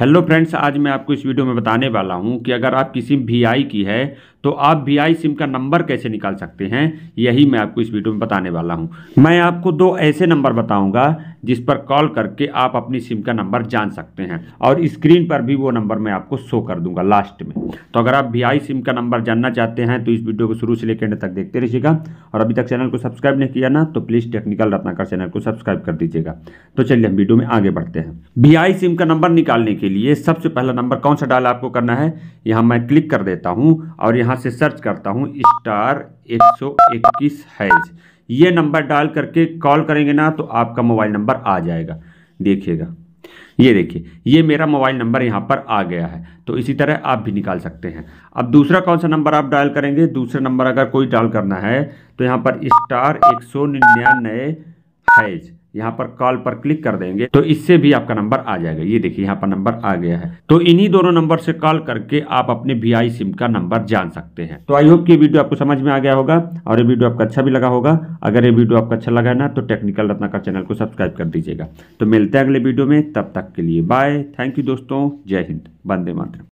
hello friends आज मैं आपको इस वीडियो में बताने वाला हूं कि अगर आप किसी भी आई की है तो आप वी सिम का नंबर कैसे निकाल सकते हैं यही मैं आपको इस वीडियो में बताने वाला हूँ मैं आपको दो ऐसे नंबर बताऊँगा जिस पर कॉल करके आप अपनी सिम का नंबर जान सकते हैं और स्क्रीन पर भी वो नंबर मैं आपको शो कर दूंगा लास्ट में तो अगर आप वी सिम का नंबर जानना चाहते हैं तो इस वीडियो को शुरू से लेकर एंड तक देखते रहिएगा और अभी तक चैनल को सब्सक्राइब नहीं किया ना तो प्लीज़ टेक्निकल रत्नाकर चैनल को सब्सक्राइब कर दीजिएगा तो चलिए हम वीडियो में आगे बढ़ते हैं वी सिम का नंबर निकालने के लिए सबसे पहला नंबर कौन सा डाल आपको करना है यहाँ मैं क्लिक कर देता हूँ और यहाँ यहाँ से सर्च करता हूँ स्टार एक सौ इक्कीस हैज ये नंबर डाल करके कॉल करेंगे ना तो आपका मोबाइल नंबर आ जाएगा देखिएगा ये देखिए ये मेरा मोबाइल नंबर यहाँ पर आ गया है तो इसी तरह आप भी निकाल सकते हैं अब दूसरा कौन सा नंबर आप डायल करेंगे दूसरा नंबर अगर कोई डायल करना है तो यहाँ पर स्टार एक सौ निन्यानवे हैज यहाँ पर कॉल पर क्लिक कर देंगे तो इससे भी आपका नंबर आ जाएगा ये देखिए यहाँ पर नंबर आ गया है तो इन्हीं दोनों नंबर से कॉल करके आप अपने वी सिम का नंबर जान सकते हैं तो आई होप ये वीडियो आपको समझ में आ गया होगा और ये वीडियो आपको अच्छा भी लगा होगा अगर ये वीडियो आपका अच्छा लगा ना तो टेक्निकल रत्नाकर चैनल को सब्सक्राइब कर दीजिएगा तो मिलते हैं अगले वीडियो में तब तक के लिए बाय थैंक यू दोस्तों जय हिंद वंदे मातरम